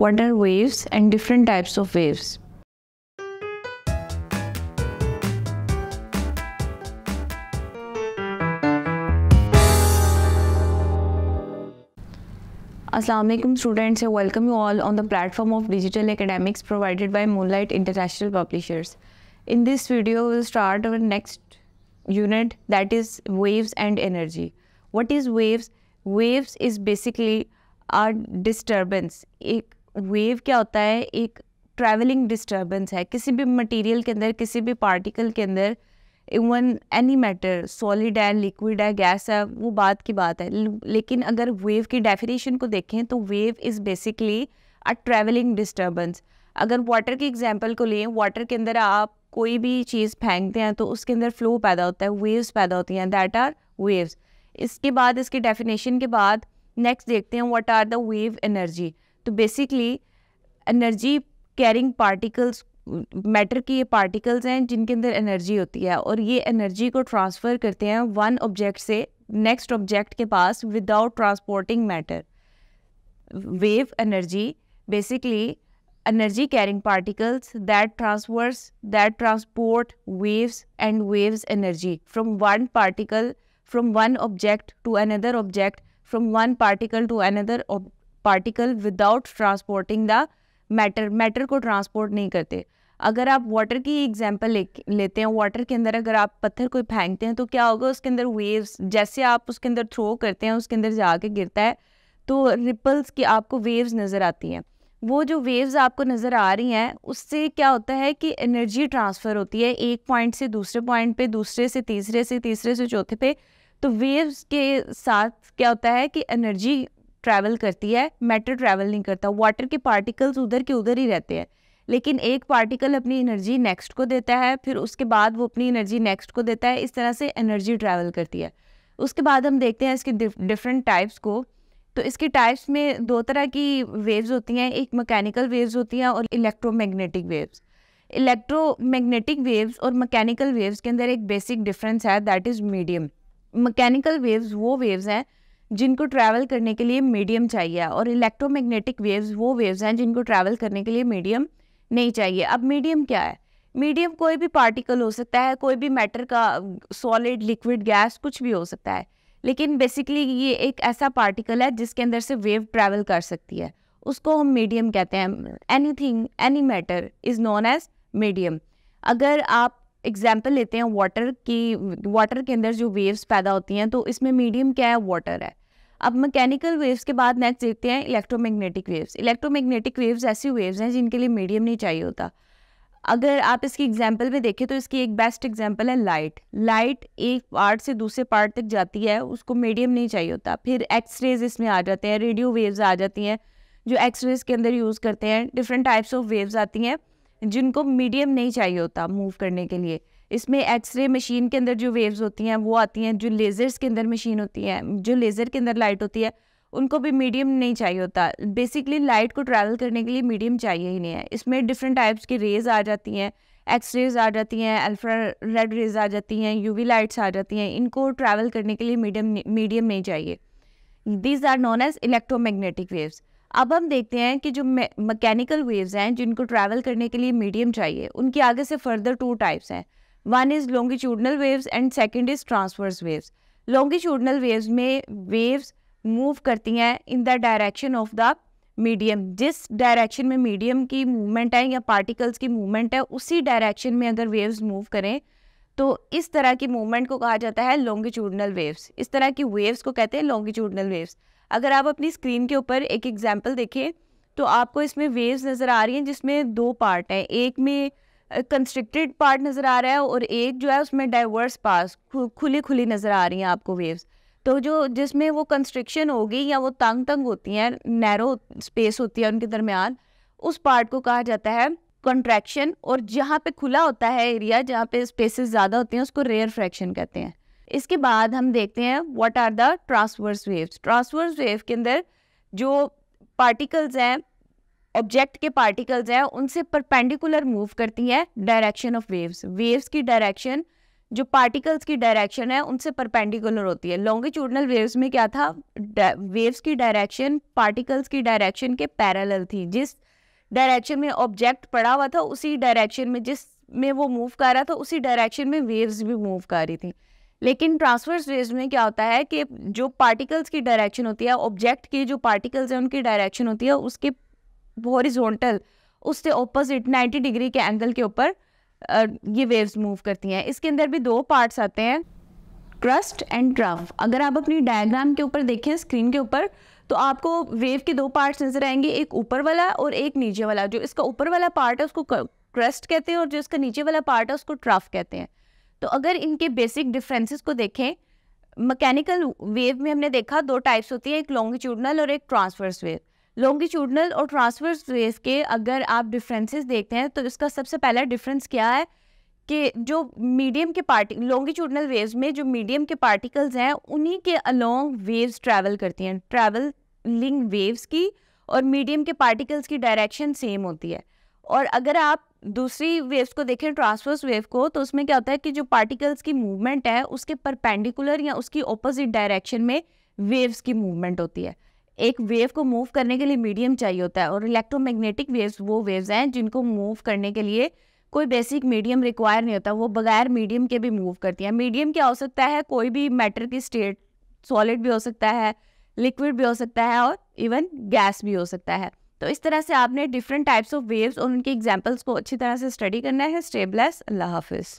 what are waves and different types of waves. Assalamualaikum students, I welcome you all on the platform of digital academics provided by Moonlight International Publishers. In this video, we will start our next unit that is waves and energy. What is waves? Waves is basically a disturbance. Wave क्या होता है एक travelling disturbance है किसी भी material के अंदर किसी भी पार्टिकल के अंदर इवन एनी मैटर सॉलिड है लिक्विड है गैस है वो बात की बात है लेकिन अगर वेव की डेफिनेशन को देखें तो wave is basically a travelling disturbance अगर वाटर की एग्जांपल को लें वाटर के अंदर आप कोई भी चीज़ फेंकते हैं तो उसके अंदर फ्लो पैदा होता है वेव्स पैदा होती हैं दैट आर वेव्स इसके बाद इसके डेफिनेशन के बाद नेक्स्ट देखते हैं what are the wave energy तो basically energy carrying particles matter की ये पार्टिकल्स हैं जिनके अंदर एनर्जी होती है और ये एनर्जी को ट्रांसफ़र करते हैं वन ऑब्जेक्ट से नेक्स्ट ऑब्जेक्ट के पास without transporting matter wave energy basically energy carrying particles that transverse that transport waves and waves energy from one particle from one object to another object from one particle to another particle without transporting the matter matter को transport नहीं करते अगर आप water की example ले, लेते हैं water के अंदर अगर आप पत्थर कोई फेंकते हैं तो क्या होगा उसके अंदर वेव्स जैसे आप उसके अंदर थ्रो करते हैं उसके अंदर जाके गिरता है तो रिपल्स की आपको वेव्स नज़र आती हैं वो जो वेव्स आपको नज़र आ रही हैं उससे क्या होता है कि एनर्जी ट्रांसफ़र होती है एक पॉइंट से दूसरे पॉइंट पे दूसरे से तीसरे से तीसरे से चौथे पे तो वेव्स के साथ क्या होता है कि एनर्जी ट्रैवल करती है मैटर ट्रैवल नहीं करता वाटर के पार्टिकल्स उधर के उधर ही रहते हैं लेकिन एक पार्टिकल अपनी एनर्जी नेक्स्ट को देता है फिर उसके बाद वो अपनी एनर्जी नेक्स्ट को देता है इस तरह से एनर्जी ट्रैवल करती है उसके बाद हम देखते हैं इसके डिफरेंट टाइप्स को तो इसके टाइप्स में दो तरह की वेव्स होती हैं एक मैकेनिकल वेव्स होती हैं और इलेक्ट्रोमैग्नेटिक वेव्स इलेक्ट्रोमैग्नेटिक वेव्स और मैकेनिकल वेव्स के अंदर एक बेसिक डिफरेंस है that is medium mechanical waves वो वेव्स हैं जिनको ट्रैवल करने के लिए मीडियम चाहिए और इलेक्ट्रोमैग्नेटिक वेव्स वो वेव्स हैं जिनको ट्रैवल करने के लिए मीडियम नहीं चाहिए अब मीडियम क्या है मीडियम कोई भी पार्टिकल हो सकता है कोई भी मैटर का सॉलिड लिक्विड गैस कुछ भी हो सकता है लेकिन बेसिकली ये एक ऐसा पार्टिकल है जिसके अंदर से वेव ट्रैवल कर सकती है उसको हम मीडियम कहते हैं anything any matter is known as medium अगर आप एग्जाम्पल लेते हैं वाटर की वाटर के अंदर जो वेव्स पैदा होती हैं तो इसमें मीडियम क्या है वाटर है अब मैकेनिकल वेव्स के बाद नेक्स्ट देखते हैं इलेक्ट्रोमैग्नेटिक वेव्स इलेक्ट्रोमैग्नेटिक वेव्स ऐसी वेव्स हैं जिनके लिए मीडियम नहीं चाहिए होता अगर आप इसकी एग्जाम्पल में देखें तो इसकी एक बेस्ट एग्जाम्पल है लाइट लाइट एक पार्ट से दूसरे पार्ट तक जाती है उसको मीडियम नहीं चाहिए होता फिर एक्स रेज इसमें आ जाते हैं रेडियो वेव्स आ जाती हैं जो एक्स रेज के अंदर यूज़ करते हैं डिफरेंट टाइप्स ऑफ वेव्स आती हैं जिनको मीडियम नहीं चाहिए होता मूव करने के लिए इसमें एक्सरे मशीन के अंदर जो वेव्स होती हैं वो आती हैं जो लेज़र्स के अंदर मशीन होती है जो लेज़र के अंदर लाइट होती है उनको भी मीडियम नहीं चाहिए होता बेसिकली लाइट को ट्रैवल करने के लिए मीडियम चाहिए ही नहीं है इसमें डिफरेंट टाइप्स की रेज़ आ जाती हैं एक्सरेज आ जाती हैं अल्फ्रा रेड रेज आ जाती हैं यूवी लाइट्स आ जाती हैं इनको ट्रैवल करने के लिए मीडियम मीडियम नहीं चाहिए these are known as electromagnetic waves अब हम देखते हैं कि जो मैकेनिकल वेव्स हैं जिनको ट्रैवल करने के लिए मीडियम चाहिए उनके आगे से फर्दर टू टाइप्स हैं one is longitudinal waves and second is transverse waves longitudinal waves में वेव्स मूव करती हैं in the direction of the medium जिस डायरेक्शन में मीडियम की मूवमेंट है या पार्टिकल्स की मूवमेंट है उसी डायरेक्शन में अगर वेव्स मूव करें तो इस तरह की मूवमेंट को कहा जाता है लॉन्गिट्यूडनल वेव्स इस तरह की वेव्स को कहते हैं लॉन्गिट्यूडनल वेव्स अगर आप अपनी स्क्रीन के ऊपर एक एग्जाम्पल देखें तो आपको इसमें वेव्स नज़र आ रही हैं जिसमें दो पार्ट हैं एक में कंस्ट्रिक्टेड पार्ट नज़र आ रहा है और एक जो है उसमें डाइवर्स पार्ट खुली खुली नज़र आ रही हैं आपको वेव्स तो जो जिसमें वो कंस्ट्रिक्शन होगी या वो तंग तंग होती हैं नैरो स्पेस होती है उनके दरमियान उस पार्ट को कहा जाता है कंट्रैक्शन और जहाँ पे खुला होता है एरिया जहाँ पे स्पेसेस ज़्यादा होती हैं उसको रेयर फ्रैक्शन कहते हैं इसके बाद हम देखते हैं what are the transverse waves transverse wave के अंदर जो पार्टिकल्स हैं ऑब्जेक्ट के पार्टिकल्स हैं उनसे परपेंडिकुलर मूव करती है डायरेक्शन ऑफ वेव्स वेव्स की डायरेक्शन जो पार्टिकल्स की डायरेक्शन है उनसे परपेंडिकुलर होती है लॉन्गिट्यूडनल वेव्स में क्या था वेव्स की डायरेक्शन पार्टिकल्स की डायरेक्शन के पैरेलल थी जिस डायरेक्शन में ऑब्जेक्ट पड़ा हुआ था उसी डायरेक्शन में जिस में वो मूव कर रहा था उसी डायरेक्शन में वेव्स भी मूव कर रही थी लेकिन ट्रांसवर्स वेव्स में क्या होता है कि जो पार्टिकल्स की डायरेक्शन होती है ऑब्जेक्ट के जो पार्टिकल्स हैं उनकी डायरेक्शन होती है उसके हॉरिजोंटल उससे ऑपोजिट 90 डिग्री के एंगल के ऊपर ये वेव्स मूव करती हैं इसके अंदर भी दो पार्ट्स आते हैं क्रस्ट एंड ट्रफ अगर आप अपनी डायग्राम के ऊपर देखें स्क्रीन के ऊपर तो आपको वेव के दो पार्ट्स नजर आएंगे एक ऊपर वाला और एक नीचे वाला जो इसका ऊपर वाला पार्ट है उसको क्रस्ट कहते हैं और जो इसका नीचे वाला पार्ट है उसको ट्रफ कहते हैं तो अगर इनके बेसिक डिफ्रेंसेस को देखें मैकेनिकल वेव में हमने देखा दो टाइप्स होती है एक लॉन्गिट्यूडनल और एक ट्रांसवर्स वेव लॉन्गिट्यूडनल और ट्रांसवर्स वेव के अगर आप डिफरेंसेस देखते हैं तो इसका सबसे पहला डिफरेंस क्या है कि जो मीडियम के पार्टी लॉन्गिट्यूडनल वेव्स में जो मीडियम के पार्टिकल्स हैं उन्हीं के अलोंग वेव्स ट्रैवल करती हैं ट्रैवलिंग वेव्स की और मीडियम के पार्टिकल्स की डायरेक्शन सेम होती है और अगर आप दूसरी वेव्स को देखें ट्रांसवर्स वेव को तो उसमें क्या होता है कि जो पार्टिकल्स की मूवमेंट है उसके परपेंडिकुलर या उसकी ऑपोजिट डायरेक्शन में वेव्स की मूवमेंट होती है एक वेव को मूव करने के लिए मीडियम चाहिए होता है और इलेक्ट्रोमैग्नेटिक वेव्स वो वेव्स हैं जिनको मूव करने के लिए कोई बेसिक मीडियम रिक्वायर नहीं होता वो बगैर मीडियम के भी मूव करती हैं मीडियम क्या हो सकता है कोई भी मैटर की स्टेट सॉलिड भी हो सकता है लिक्विड भी हो सकता है और इवन गैस भी हो सकता है तो इस तरह से आपने डिफरेंट टाइप्स ऑफ वेव्स और उनके एग्जाम्पल्स को अच्छी तरह से स्टडी करना है स्टेबलेस अल्लाह हाफिज़